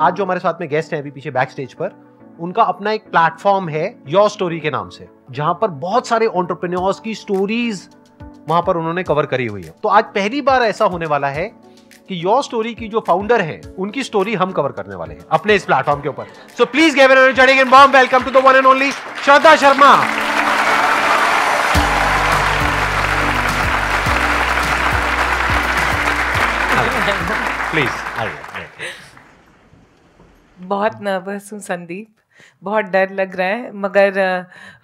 आज जो हमारे साथ में गेस्ट हैं अभी पीछे बैक स्टेज पर उनका अपना एक प्लेटफॉर्म है योर स्टोरी के नाम से जहां पर बहुत सारे ऑन्टरप्रेन्योर्स की स्टोरीज वहां पर उन्होंने कवर करी हुई है तो आज पहली बार ऐसा होने वाला है कि योर स्टोरी की जो फाउंडर है उनकी स्टोरी हम कवर करने वाले हैं अपने इस प्लेटफॉर्म के ऊपर so please give warm welcome to the one and only Shraddha Sharma please आइए बहुत नर्वस हूँ संदीप बहुत डर लग रहा है मगर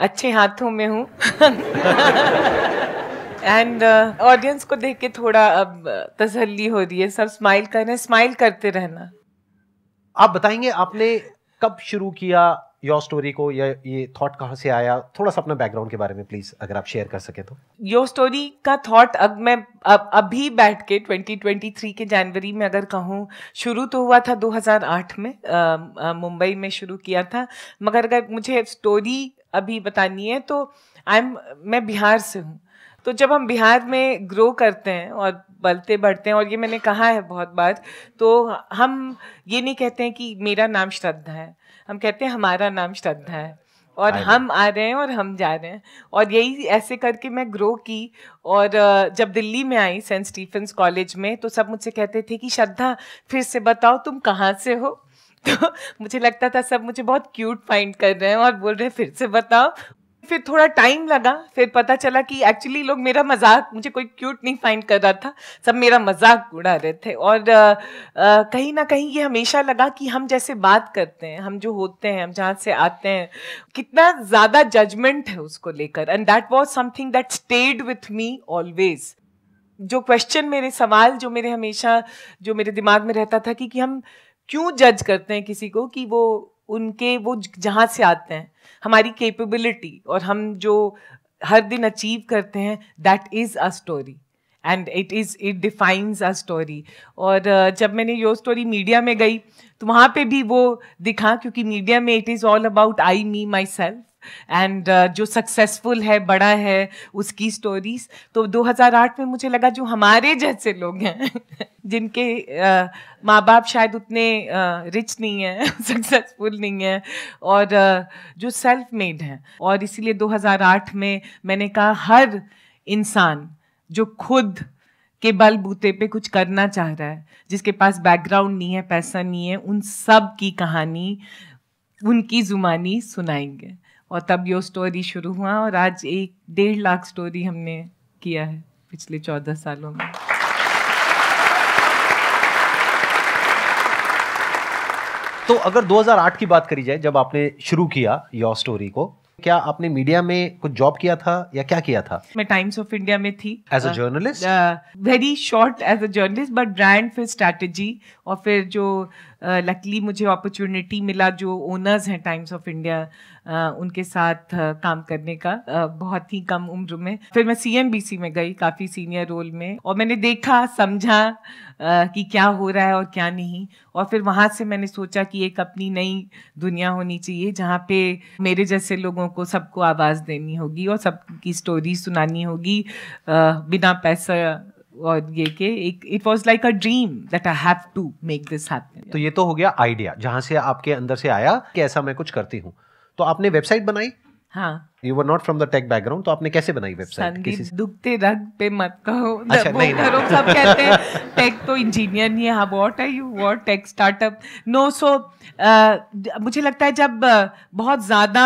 अच्छे हाथों में हूँ एंड ऑडियंस को देख के थोड़ा अब तसल्ली हो रही है सब स्माइल कर रहे हैं स्माइल करते रहना आप बताएंगे आपने कब शुरू किया योर स्टोरी को या ये थॉट कहाँ से आया थोड़ा सा अपना बैकग्राउंड के बारे में प्लीज अगर आप शेयर कर सके तो योर स्टोरी का थॉट अब मैं अब अभी बैठ के 2023 के जनवरी में अगर कहूँ शुरू तो हुआ था 2008 में मुंबई में शुरू किया था मगर अगर मुझे स्टोरी अभी बतानी है तो आई एम मैं बिहार से हूँ तो जब हम बिहार में ग्रो करते हैं और बढ़ते बढ़ते हैं और ये मैंने कहा है बहुत बार तो हम ये नहीं कहते हैं कि मेरा नाम श्रद्धा है हम कहते हैं हमारा नाम श्रद्धा है और हम आ रहे हैं और हम जा रहे हैं और यही ऐसे करके मैं ग्रो की और जब दिल्ली में आई सेंट स्टीफेंस कॉलेज में तो सब मुझसे कहते थे कि श्रद्धा फिर से बताओ तुम कहाँ से हो तो मुझे लगता था सब मुझे बहुत क्यूट फाइंड कर रहे हैं और बोल रहे हैं फिर से बताओ फिर थोड़ा टाइम लगा फिर पता चला कि एक्चुअली लोग मेरा मजाक मुझे कोई क्यूट नहीं फाइंड कर रहा था सब मेरा मजाक उड़ा रहे थे और कहीं ना कहीं ये हमेशा लगा कि हम जैसे बात करते हैं हम जो होते हैं हम जहाँ से आते हैं कितना ज़्यादा जजमेंट है उसको लेकर and that was something that stayed with me always जो क्वेश्चन मेरे सवाल जो मेरे हमेशा जो मेरे दिमाग में रहता था कि, कि हम क्यों जज करते हैं किसी को कि वो उनके वो जहाँ से आते हैं हमारी कैपेबिलिटी और हम जो हर दिन अचीव करते हैं that is a story and it is it defines a story और जब मैंने यो स्टोरी मीडिया में गई तो वहाँ पे भी वो दिखा क्योंकि मीडिया में it is all about I me myself and uh, जो सक्सेसफुल है बड़ा है उसकी स्टोरीज तो 2008 में मुझे लगा जो हमारे जैसे लोग हैं जिनके uh, माँ बाप शायद उतने रिच uh, नहीं है सक्सेसफुल नहीं है और जो सेल्फ मेड हैं और इसीलिए 2008 में मैंने कहा हर इंसान जो खुद के बलबूते पे कुछ करना चाह रहा है जिसके पास बैकग्राउंड नहीं है पैसा नहीं है उन सब की कहानी उनकी जुबानी सुनाएंगे और तब यो स्टोरी शुरू हुआ और आज एक डेढ़ लाख स्टोरी हमने किया है पिछले चौदह सालों में तो अगर 2008 की बात करी जाए जब आपने शुरू किया योर स्टोरी को क्या आपने मीडिया में कुछ जॉब किया था या क्या किया था मैं टाइम्स ऑफ इंडिया में थी as a journalist very short as a journalist but brand फिर स्ट्रैटेजी और फिर जो uh, लकली मुझे अपॉर्चुनिटी मिला जो ओनर्स हैं टाइम्स ऑफ इंडिया उनके साथ काम करने का बहुत ही कम उम्र में फिर मैं सी में गई काफ़ी सीनियर रोल में और मैंने देखा समझा कि क्या हो रहा है और क्या नहीं और फिर वहाँ से मैंने सोचा कि एक अपनी नई दुनिया होनी चाहिए जहाँ पे मेरे जैसे लोगों को सबको आवाज़ देनी होगी और सबकी स्टोरी सुनानी होगी बिना पैसा it like a dream that I have to make this happen तो ये तो हो गया आइडिया से आपके अंदर से आया कि ऐसा मैं कुछ करती हूँ तो आपने वेबसाइट बनाई हाँ you were not from the tech background तो आपने कैसे बनाई वेबसाइट किसी दुखते पे मत कहो अच्छा, नहीं, नहीं। सब कहते हैं टेक तो इंजीनियर नहीं है what are you what tech startup no so मुझे लगता है जब uh, बहुत ज़्यादा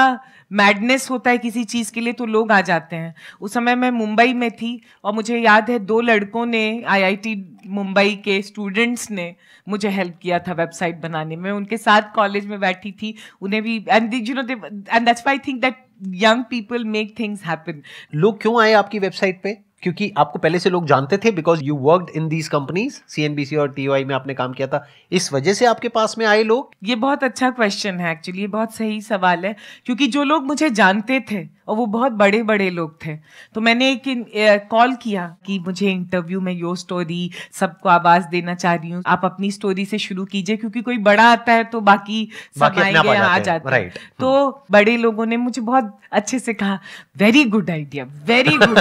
मैडनेस होता है किसी चीज़ के लिए तो लोग आ जाते हैं उस समय मैं मुंबई में थी और मुझे याद है दो लड़कों ने आईआईटी मुंबई के स्टूडेंट्स ने मुझे हेल्प किया था वेबसाइट बनाने में उनके साथ कॉलेज में बैठी थी उन्हें भी and you know and that's I think that young people make things happen लोग क्यों आए आपकी वेबसाइट पर क्योंकि आपको पहले से लोग जानते थे because you work in these companies C और टी में आपने काम किया था इस वजह से आपके पास में आए लोग ये बहुत अच्छा क्वेश्चन है एक्चुअली ये बहुत सही सवाल है क्योंकि जो लोग मुझे जानते थे और वो बहुत बड़े बड़े लोग थे तो मैंने एक कॉल किया कि मुझे इंटरव्यू में यो स्टोरी सबको आवाज देना चाह रही हूँ आप अपनी स्टोरी से शुरू कीजिए क्योंकि कोई बड़ा आता है तो बाकी सब आएंगे आ जाते हैं हम्म। तो बड़े लोगों ने मुझे बहुत अच्छे से कहा very good idea very good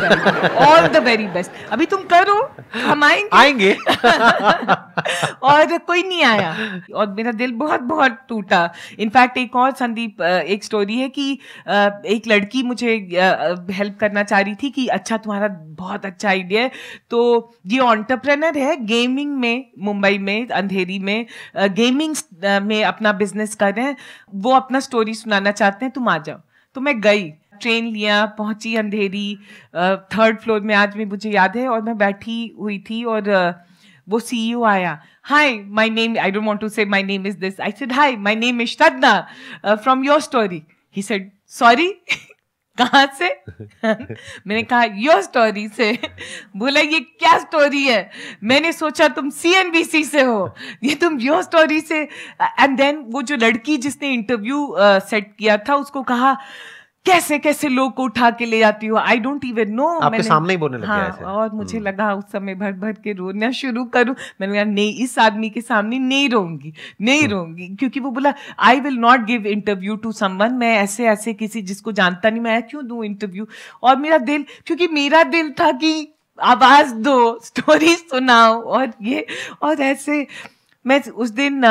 all all the very best अभी तुम करो हम आएंगे आएंगे और कोई नहीं आया और मेरा दिल बहुत बहुत टूटा इनफैक्ट एक और संदीप एक स्टोरी है कि एक लड़की मुझे हेल्प करना चाह रही थी कि अच्छा तुम्हारा बहुत अच्छा आइडिया है तो ये ऑन्टरप्रेनर है गेमिंग में मुंबई में अंधेरी में गेमिंग में अपना बिजनेस कर रहे हैं वो अपना स्टोरी सुनाना चाहते हैं तुम आ जाओ तो मैं गई ट्रेन लिया पहुंची अंधेरी थर्ड फ्लोर में आज भी मुझे याद है और मैं बैठी हुई थी और वो सीईओ e आया hi my name I don't want to say my name is this I said hi my name is Tadna from YourStory he said sorry कहा से मैंने कहा योर स्टोरी से बोला ये क्या स्टोरी है मैंने सोचा तुम सी से हो ये तुम योर स्टोरी से एंड देन वो जो लड़की जिसने इंटरव्यू सेट uh, किया था उसको कहा कैसे कैसे लोग को उठा के ले जाती हूँ आई डोंट इवन नो मैंने सामने ही बोलने लग हाँ, गया और मुझे हम्म। लगा उस समय भर भर के रोना शुरू करूं मैंने कहा नहीं इस आदमी के सामने नहीं रोऊंगी नहीं हम्म। रोऊंगी क्योंकि वो बोला I will not give interview to someone मैं ऐसे ऐसे किसी जिसको जानता नहीं मैं क्यों दू इंटरव्यू और मेरा दिल क्योंकि मेरा दिल था कि आवाज दो स्टोरी सुनाओ और ये और ऐसे मैं उस दिन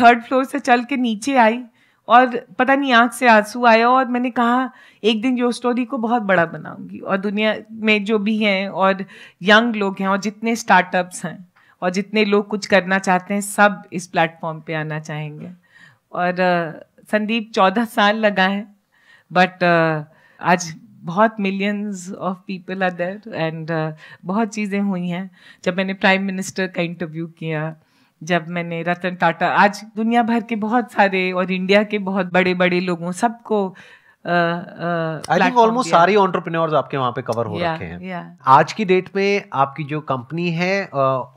थर्ड फ्लोर से चल के नीचे आई और पता नहीं आँख से आंसू आया और मैंने कहा एक दिन यो स्टोरी को बहुत बड़ा बनाऊंगी और दुनिया में जो भी हैं और यंग लोग हैं और जितने स्टार्टअप्स हैं और जितने लोग कुछ करना चाहते हैं सब इस प्लेटफॉर्म पे आना चाहेंगे और संदीप चौदह साल लगा है बट आज बहुत millions of people are there and बहुत चीज़ें हुई हैं जब मैंने प्राइम मिनिस्टर का इंटरव्यू किया जब मैंने रतन टाटा आज दुनिया भर के बहुत सारे और इंडिया के बहुत बड़े बड़े लोगों सबको आई थिंक ऑलमोस्ट सारे ऑन्टरप्रनोर्स आपके वहाँ पे कवर हो yeah, रखे हैं yeah. आज की डेट में आपकी जो कंपनी है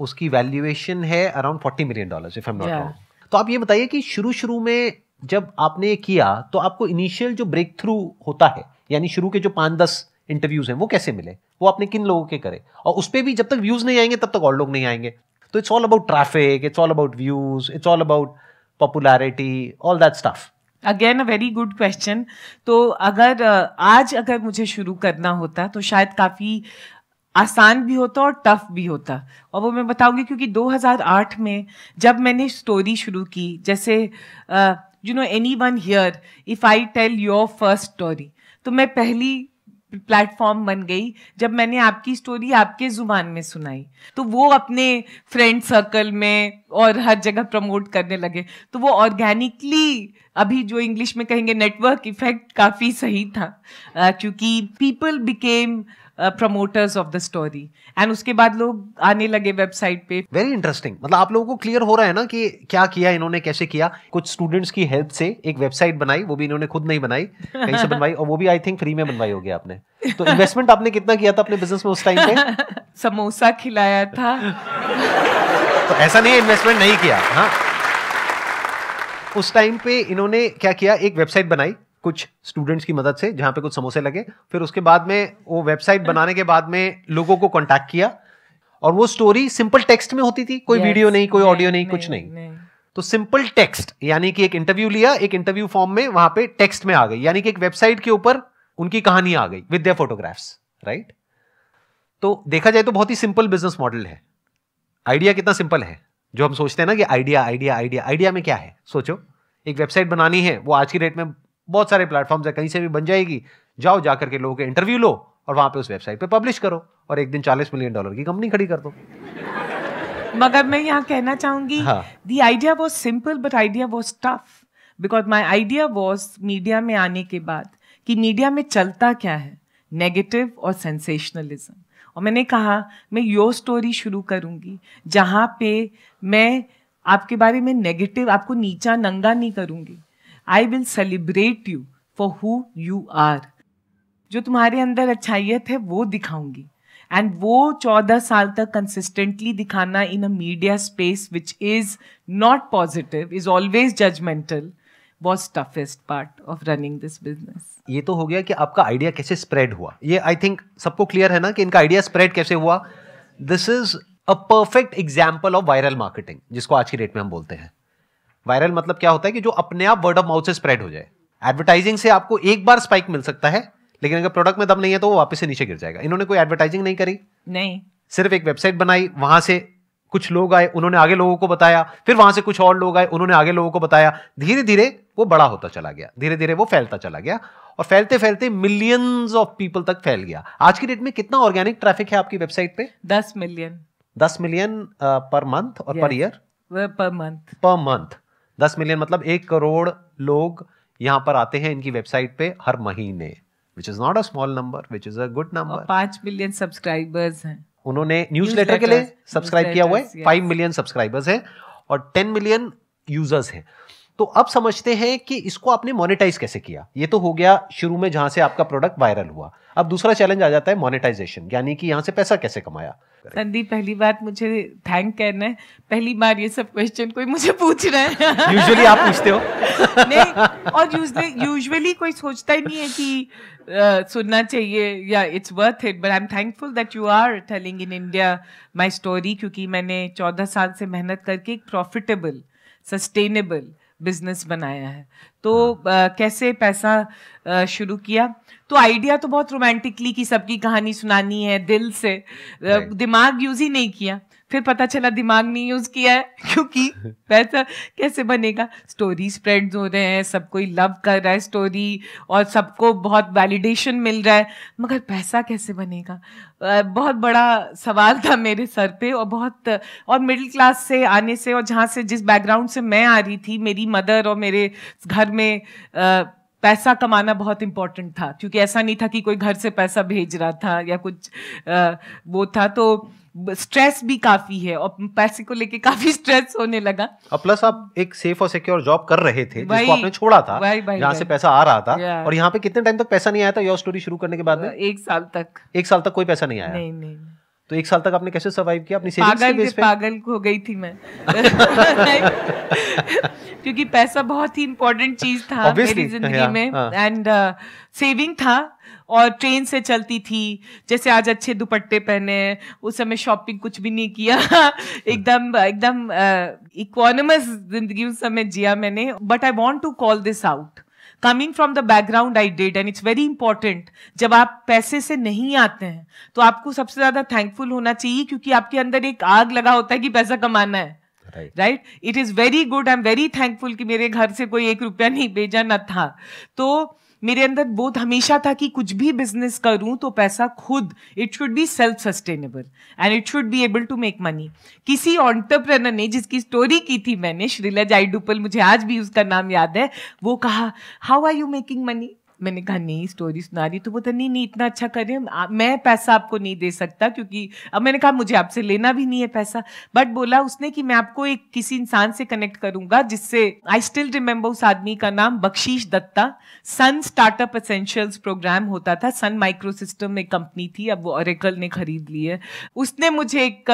उसकी वैल्यूएशन है around forty million dollar if I'm not wrong तो आप ये बताइए कि शुरू शुरू में जब आपने ये किया तो आपको इनिशियल जो ब्रेक थ्रू होता है यानी शुरू के जो पाँच दस इंटरव्यूज हैं वो कैसे मिले वो आपने किन लोगों के करे और उस पर भी जब तक व्यूज नहीं आएंगे तब तक और लोग नहीं आएंगे तो it's all about traffic it's all about views it's all about popularity, all that stuff. Again a very good question तो अगर आज अगर मुझे शुरू करना होता तो शायद काफ़ी आसान भी होता और टफ भी होता और वो मैं बताऊंगी क्योंकि 2008 में जब मैंने स्टोरी शुरू की जैसे you know anyone here if I tell your first story तो मैं पहली प्लेटफॉर्म बन गई जब मैंने आपकी स्टोरी आपके ज़ुबान में सुनाई तो वो अपने फ्रेंड सर्कल में और हर जगह प्रमोट करने लगे तो वो ऑर्गेनिकली अभी जो इंग्लिश में कहेंगे नेटवर्क इफेक्ट काफ़ी सही था क्योंकि people became promoters of the story and उसके बाद लोग आने लगे वेबसाइट पे वेरी इंटरेस्टिंग मतलब आप लोगों को क्लियर हो रहा है ना कि क्या किया इन्होंने कैसे किया कुछ स्टूडेंट्स की हेल्प से एक वेबसाइट बनाई वो भी इन्होंने खुद नहीं बनाई कहीं से बनवाई और वो भी आई थिंक फ्री में बनवाई होगी आपने तो इन्वेस्टमेंट आपने कितना किया था अपने बिजनेस में उस टाइम पे समोसा खिलाया था तो ऐसा नहीं इन्वेस्टमेंट नहीं किया हाँ उस टाइम पे इन्होंने क्या किया एक वेबसाइट बनाई कुछ स्टूडेंट्स की मदद से जहाँ पे कुछ समोसे लगे फिर उसके बाद में वो वेबसाइट बनाने के बाद में लोगों को कॉन्टैक्ट किया और वो स्टोरी सिंपल टेक्स्ट में होती थी कोई वीडियो नहीं कोई ऑडियो नहीं, कुछ नहीं, तो सिंपल टेक्स्ट यानी कि एक इंटरव्यू लिया एक इंटरव्यू फॉर्म में वहां पे टेक्स्ट में आ गई यानी कि एक वेबसाइट के ऊपर उनकी कहानी आ गई विद फोटोग्राफ्स राइट तो देखा जाए तो बहुत ही सिंपल बिजनेस मॉडल है आइडिया कितना सिंपल है जो हम सोचते हैं ना कि आइडिया आइडिया आइडिया आइडिया में क्या है सोचो एक वेबसाइट बनानी है वो आज की डेट में बहुत सारे प्लेटफॉर्म है कहीं से भी बन जाएगी जाओ जाकर के लोगों के इंटरव्यू लो और वहां पे उस वेबसाइट पे पब्लिश करो और एक दिन चालीस मिलियन डॉलर की कंपनी खड़ी कर दो मगर मैं यहाँ कहना चाहूंगी the idea was simple but idea was tough because my idea was media में आने के बाद कि मीडिया में चलता क्या है नेगेटिव और सेंसेशनलिज्म और मैंने कहा मैं योर स्टोरी शुरू करूंगी जहां पे मैं आपके बारे में नेगेटिव आपको नीचा नंगा नहीं करूंगी I will celebrate you for who you are जो तुम्हारे अंदर अच्छाइयत है वो दिखाऊंगी एंड वो चौदह साल तक कंसिस्टेंटली दिखाना in a media space which is not positive is always judgmental was toughest part of running this business ये तो हो गया कि आपका आइडिया कैसे स्प्रेड हुआ ये आई थिंक सबको क्लियर है ना कि इनका आइडिया स्प्रेड कैसे हुआ this is a perfect example of viral marketing जिसको आज की डेट में हम बोलते हैं वायरल मतलब क्या होता है कि जो अपने आप वर्ड ऑफ माउथ से स्प्रेड हो जाए एडवर्टाइजिंग से आपको एक बार स्पाइक मिल सकता है लेकिन अगर प्रोडक्ट में दम नहीं है तो वो वापस से नीचे गिर जाएगा इन्होंने कोई एडवर्टाइजिंग नहीं करी नहीं सिर्फ एक वेबसाइट बनाई वहां से कुछ लोग आए उन्होंने आगे लोगों को बताया फिर वहां से कुछ और लोग आए उन्होंने आगे लोगों को बताया धीरे धीरे वो बड़ा होता चला गया धीरे धीरे वो फैलता चला गया और फैलते फैलते मिलियंस ऑफ पीपल तक फैल गया आज की डेट में कितना ऑर्गेनिक ट्रैफिक है आपकी वेबसाइट पे दस मिलियन दस मिलियन पर मंथ और per year per month per month दस मिलियन मतलब एक करोड़ लोग यहाँ पर आते हैं इनकी वेबसाइट पे हर महीने which is not a small number which is a good number पांच मिलियन सब्सक्राइबर्स हैं उन्होंने न्यूज लेटर के लिए सब्सक्राइब किया हुआ है फाइव मिलियन सब्सक्राइबर्स हैं और टेन मिलियन यूजर्स हैं तो अब समझते हैं कि इसको आपने मोनेटाइज कैसे किया ये तो हो गया शुरू में जहां से आपका प्रोडक्ट वायरल हुआ अब दूसरा चैलेंज आ जाता है मोनेटाइजेशन यानी कि यहाँ से पैसा कैसे कमाया संदीप पहली बात मुझे थैंक कहना है पहली बार ये सब क्वेश्चन कोई मुझे पूछ रहा है यूजुअली आप पूछते हो नहीं और यूजुअली कोई सोचता ही नहीं है कि uh, सुनना चाहिए या it's worth it but I am thankful that you are telling in India my story क्योंकि मैंने चौदह साल से मेहनत करके एक प्रॉफिटेबल सस्टेनेबल बिजनेस बनाया है तो आ, हाँ। कैसे पैसा शुरू किया तो आइडिया तो बहुत रोमांटिकली कि सबकी कहानी सुनानी है दिल से दिमाग यूज ही नहीं किया फिर पता चला दिमाग नहीं यूज किया है क्योंकि पैसा कैसे बनेगा स्टोरी स्प्रेड हो रहे हैं सब कोई लव कर रहा है स्टोरी और सबको बहुत वैलिडेशन मिल रहा है मगर पैसा कैसे बनेगा बहुत बड़ा सवाल था मेरे सर पे और बहुत और मिडिल क्लास से आने से और जहाँ से जिस बैकग्राउंड से मैं आ रही थी मेरी मदर और मेरे घर में आ, पैसा कमाना बहुत इम्पोर्टेंट था क्योंकि ऐसा नहीं था कि कोई घर से पैसा भेज रहा था या कुछ आ, वो था तो स्ट्रेस भी काफी है और पैसे को लेके काफी स्ट्रेस होने लगा और प्लस आप एक सेफ और सिक्योर जॉब कर रहे थे जिसको आपने छोड़ा था भाई भाई यहाँ से पैसा आ रहा था और यहाँ पे कितने टाइम तक पैसा नहीं आया था योर स्टोरी शुरू करने के बाद में एक साल तक एक साल तक कोई पैसा नहीं आया नहीं नहीं तो एक साल तक आपने कैसे सर्वाइव किया अपनी पागल के पे? पागल हो गई थी मैं क्योंकि पैसा बहुत ही इम्पोर्टेंट चीज था मेरी जिंदगी हाँ, में एंड हाँ। सेविंग uh, था और ट्रेन से चलती थी जैसे आज अच्छे दुपट्टे पहने उस समय शॉपिंग कुछ भी नहीं किया एकदम एकदम इकोनमस जिंदगी उस समय जिया मैंने but I want to call this out coming from the background I did and it's very important जब आप पैसे से नहीं आते हैं तो आपको सबसे ज्यादा थैंकफुल होना चाहिए क्योंकि आपके अंदर एक आग लगा होता है कि पैसा कमाना है right it is very good I am very thankful कि मेरे घर से कोई एक रुपया नहीं भेजा ना था तो मेरे अंदर बोध हमेशा था कि कुछ भी बिजनेस करूं तो पैसा खुद it should be self sustainable and it should be able to make money किसी ऑन्टरप्रेनर ने जिसकी स्टोरी की थी मैंने आई डुपल मुझे आज भी उसका नाम याद है वो कहा how are you making money मैंने कहा नहीं स्टोरी सुना रही तो वो तो नहीं नहीं इतना अच्छा कर रहे मैं पैसा आपको नहीं दे सकता क्योंकि अब मैंने कहा मुझे आपसे लेना भी नहीं है पैसा बट बोला उसने कि मैं आपको एक किसी इंसान से कनेक्ट करूंगा जिससे आई स्टिल रिमेम्बर उस आदमी का नाम Bakshish Dutta Sun startup essentials programme होता था सन माइक्रोसिस्टम एक कंपनी थी अब वो ओरेकल ने खरीद ली है उसने मुझे एक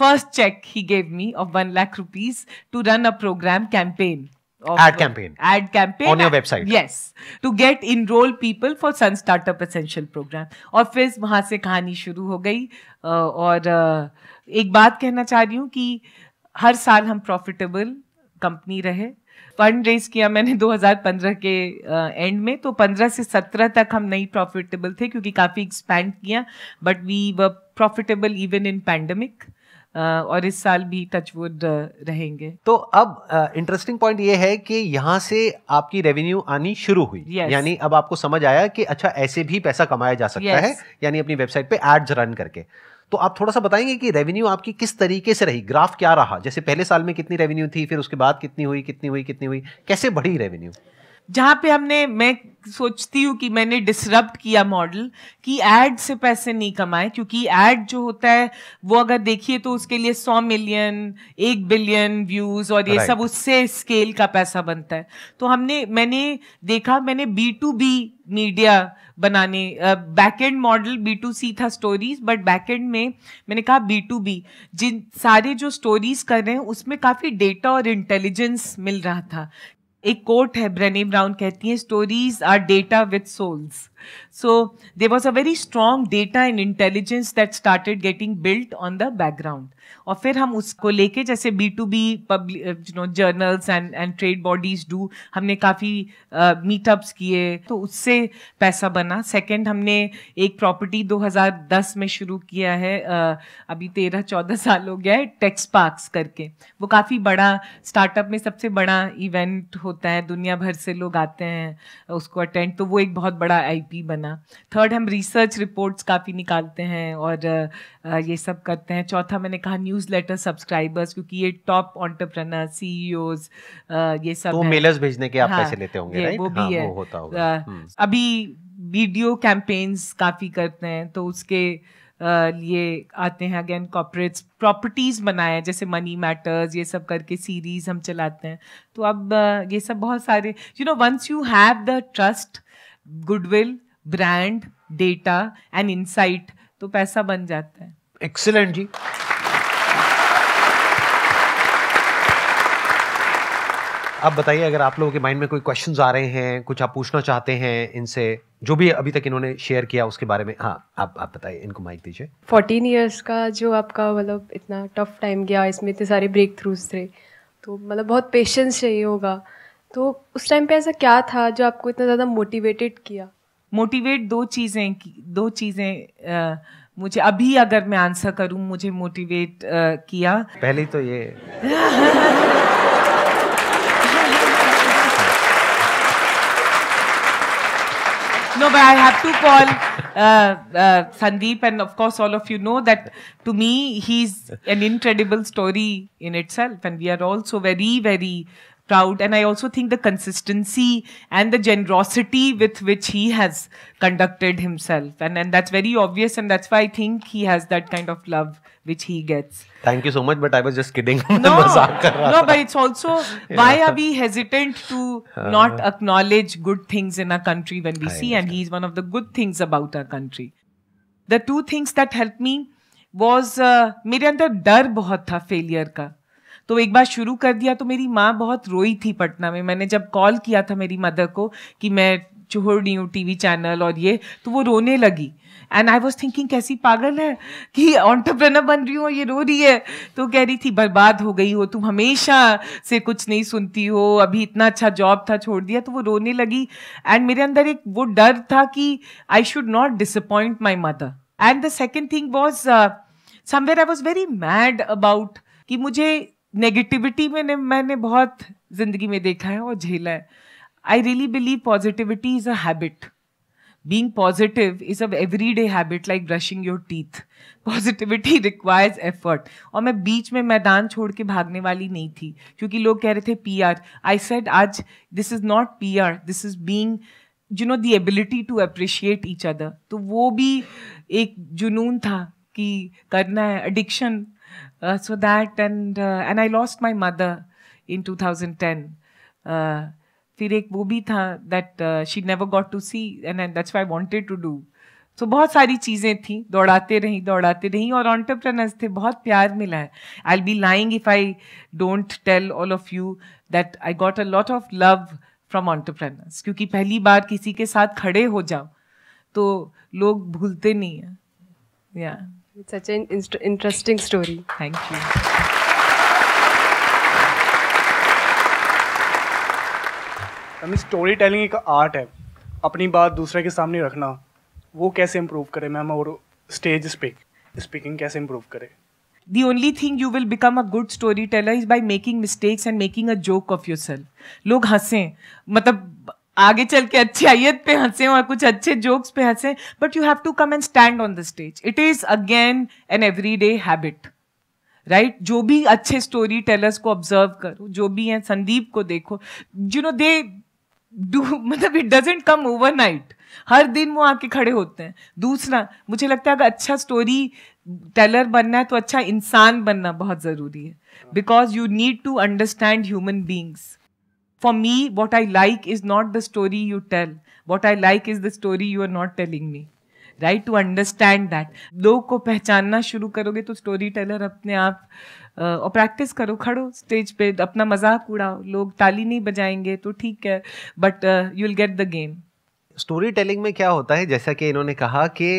फर्स्ट चेक ही gave me of one lakh rupees to run a programme campaign ad campaign ad campaign on your website yes to get enroll people for sun startup essential program aur phir wahan se kahani shuru ho gayi aur ek baat kehna cha rahi hu ki har saal hum profitable company rahe fund raise किया मैंने 2015 के and में तो 15 से 17 तक हम नहीं profitable थे क्योंकि काफ़ी एक्सपैंड किया but we were profitable even in pandemic और इस साल भी टचवुड रहेंगे तो अब इंटरेस्टिंग पॉइंट ये है कि यहाँ से आपकी रेवेन्यू आनी शुरू हुई yes. यानी अब आपको समझ आया कि अच्छा ऐसे भी पैसा कमाया जा सकता yes. है यानी अपनी वेबसाइट पे एड्स रन करके तो आप थोड़ा सा बताएंगे कि रेवेन्यू आपकी किस तरीके से रही ग्राफ क्या रहा जैसे पहले साल में कितनी रेवेन्यू थी फिर उसके बाद कितनी हुई कितनी हुई कितनी हुई कैसे बढ़ी रेवेन्यू जहाँ पे हमने मैं सोचती हूँ कि मैंने डिसरप्ट किया मॉडल कि एड से पैसे नहीं कमाए क्योंकि एड जो होता है वो अगर देखिए तो उसके लिए सौ मिलियन एक बिलियन व्यूज और ये right. सब उससे स्केल का पैसा बनता है तो हमने मैंने देखा मैंने बी टू बी मीडिया बनाने backend model B to C था स्टोरीज बट बैकएंड में मैंने कहा बी टू बी जिन सारे जो स्टोरीज कर रहे हैं उसमें काफ़ी डेटा और इंटेलिजेंस मिल रहा था एक कोट है ब्रेनी ब्राउन कहती हैं stories are data with souls So there was a very strong data and intelligence that started getting built on the background. और फिर हम उसको लेके जैसे B to B you know journals and and trade bodies do हमने काफ़ी meetups uh, किए तो उससे पैसा बना सेकंड हमने एक प्रॉपर्टी 2010 में शुरू किया है uh, अभी तेरह चौदह साल हो गया है टेक्स पार्क्स करके वो काफ़ी बड़ा स्टार्टअप में सबसे बड़ा इवेंट होता है दुनिया भर से लोग आते हैं उसको अटेंड तो वो एक बहुत बड़ा आईपी बना थर्ड हम रिसर्च रिपोर्ट्स काफ़ी निकालते हैं और ये सब करते हैं चौथा मैंने कहा न्यूज़ लेटर सब्सक्राइबर्स क्योंकि ये टॉप ऑन्टरप्रनर सी ये सब तो मेलर्स भेजने के आप हाँ, पैसे लेते होंगे राइट वो भी हाँ, है वो होता होगा हम्म। अभी वीडियो कैंपेन्स काफ़ी करते हैं तो उसके लिए आते हैं अगेन कॉपरेट्स प्रॉपर्टीज़ बनाए हैं जैसे मनी मैटर्स ये सब करके सीरीज़ हम चलाते हैं तो अब ये सब बहुत सारे you know once you have the trust goodwill brand data and insight तो पैसा बन जाता है एक्सीलेंट जी अब बताइए अगर आप लोगों के माइंड में कोई क्वेश्चंस आ रहे हैं कुछ आप पूछना चाहते हैं इनसे जो भी अभी तक इन्होंने शेयर किया उसके बारे में हाँ आप आप बताइए इनको माइक दीजिए फोर्टीन ईयर्स का जो आपका मतलब इतना टफ टाइम गया इसमें इतने सारे ब्रेक थ्रूज थे तो मतलब बहुत पेशेंस चाहिए होगा तो उस टाइम पे ऐसा क्या था जो आपको इतना ज़्यादा मोटिवेटेड किया मोटिवेट दो चीज़ें दो चीज़ें मुझे अभी अगर मैं आंसर करूं मुझे मोटिवेट किया पहले तो ये no but I have to call Sandeep and of course all of you know that to me he is an incredible story in it and we are also very very And I also think the consistency and the generosity with which he has conducted himself. And, and that's very obvious. And that's why I think he has that kind of love which he gets. Thank you so much, but I was just kidding. No, no but it's also yeah. why are we hesitant to uh, not uh-huh. acknowledge good things in our country when we I see, understand. and he's one of the good things about our country. The two things that helped me was uh, मेरे अंदर डर बहुत था failure का तो एक बार शुरू कर दिया तो मेरी माँ बहुत रोई थी पटना में मैंने जब कॉल किया था मेरी मदर को कि मैं छोड़ रही हूँ टीवी चैनल और ये तो वो रोने लगी एंड आई वॉज थिंकिंग कैसी पागल है कि ऑन्टरप्रेनर बन रही हो ये रो रही है तो कह रही थी बर्बाद हो गई हो तुम हमेशा से कुछ नहीं सुनती हो अभी इतना अच्छा जॉब था छोड़ दिया तो वो रोने लगी एंड मेरे अंदर एक वो डर था कि I should not disappoint my mother and the second thing was somewhere I was very mad about कि मुझे नेगेटिविटी मैंने मैंने बहुत ज़िंदगी में देखा है और झेला है I really believe positivity is a habit being positive is a everyday habit like brushing your teeth positivity requires effort और मैं बीच में मैदान छोड़ के भागने वाली नहीं थी क्योंकि लोग कह रहे थे पी आर आई सेड आज this is not P R this is being you know the ability to appreciate each other तो वो भी एक जुनून था कि करना है addiction Uh, so that and uh, and I lost my mother in 2010. Uh, फिर एक वो भी था that she never got to see and that's I wanted to do तो बहुत सारी चीज़ें थी दौड़ाते रहीं दौड़ाते रहीं और ऑन्टरप्रनर्स थे बहुत प्यार मिला है I'll be lying if I don't tell all of you that I got a lot of love from entrepreneurs क्योंकि पहली बार किसी के साथ खड़े हो जाओ तो लोग भूलते नहीं हैं या yeah. It's such an interesting story. Thank you. Storytelling एक आर्ट है अपनी बात दूसरे के सामने रखना वो कैसे इम्प्रूव करे मैम और स्टेज स्पीक स्पीकिंग कैसे इम्प्रूव करे the only thing you will become a good storyteller is by making mistakes and making a joke of yourself लोग हंसें मतलब आगे चल के अच्छी आयत पे हंसे और कुछ अच्छे जोक्स पे हंसे but you have to come and stand on the stage it is again an everyday habit right जो भी अच्छे स्टोरी टेलर्स को ऑब्जर्व करो जो भी हैं संदीप को देखो यू नो दे डू मतलब it doesn't come overnight हर दिन वो आके खड़े होते हैं दूसरा मुझे लगता है अगर अच्छा स्टोरी टेलर बनना है तो अच्छा इंसान बनना बहुत ज़रूरी है because you need to understand human beings for me, what I like is not the story you tell. What I like is the story you are not telling me. Right to understand that लोग को पहचानना शुरू करोगे तो story teller अपने आप और practice करो खड़ो स्टेज पे अपना मजाक उड़ाओ लोग ताली नहीं बजाएंगे तो ठीक है but you will get the game storytelling में क्या होता है जैसा कि इन्होंने कहा कि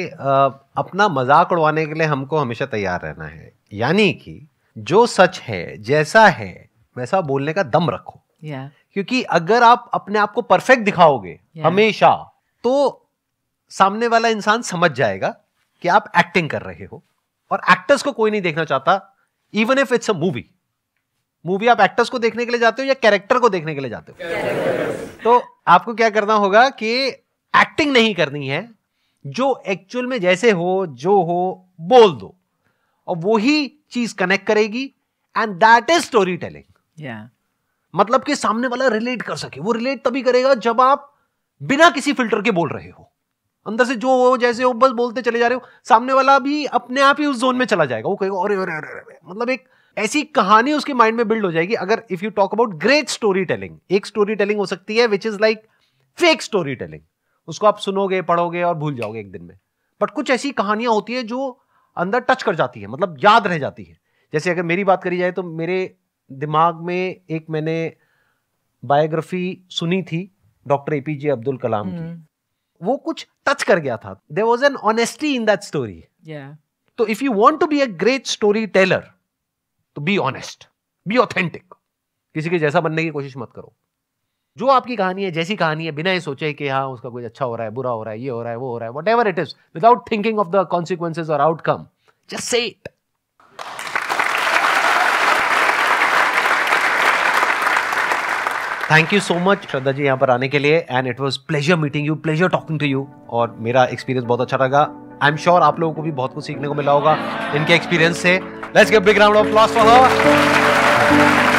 अपना मजाक उड़वाने के लिए हमको हमेशा तैयार रहना है यानी कि जो सच है जैसा है वैसा बोलने का दम रखो yeah. क्योंकि अगर आप अपने आप को परफेक्ट दिखाओगे हमेशा तो सामने वाला इंसान समझ जाएगा कि आप एक्टिंग कर रहे हो और एक्टर्स को कोई नहीं देखना चाहता even if it's a movie movie आप एक्टर्स को देखने के लिए जाते हो या कैरेक्टर को देखने के लिए जाते हो तो आपको क्या करना होगा कि एक्टिंग नहीं करनी है जो एक्चुअल में जैसे हो जो हो बोल दो और वही चीज कनेक्ट करेगी and that is storytelling मतलब कि सामने वाला रिलेट कर सके वो रिलेट तभी करेगा जब आप बिना किसी फिल्टर के बोल रहे हो अंदर से जो हो जैसे हो बस बोलते चले जा रहे हो सामने वाला भी अपने आप ही उस जोन में चला जाएगा वो कहेगा अरे अरे अरे मतलब एक ऐसी कहानी उसके माइंड में बिल्ड हो जाएगी अगर if you talk about great storytelling एक स्टोरी टेलिंग हो सकती है which is like fake storytelling उसको आप सुनोगे पढ़ोगे और भूल जाओगे एक दिन में बट कुछ ऐसी कहानियां होती है जो अंदर टच कर जाती है मतलब याद रह जाती है जैसे अगर मेरी बात करी जाए तो मेरे दिमाग में एक मैंने बायोग्राफी सुनी थी doctor A P J Abdul Kalam की हम्म। वो कुछ टच कर गया था there was an honesty in that story तो if you want to be a great story teller तो बी ऑनेस्ट बी ऑथेंटिक किसी के जैसा बनने की कोशिश मत करो जो आपकी कहानी है जैसी कहानी है बिना ये सोचे कि हाँ उसका कुछ अच्छा हो रहा है बुरा हो रहा है ये हो रहा है वो हो रहा है whatever it is without thinking of the consequences और आउटकम जस्ट से thank you so much Shraddha ji यहाँ पर आने के लिए and it was pleasure meeting you pleasure talking to you और मेरा एक्सपीरियंस बहुत अच्छा लगा आई एम श्योर आप लोगों को भी बहुत कुछ सीखने को मिला होगा इनके एक्सपीरियंस से let's give big round of applause for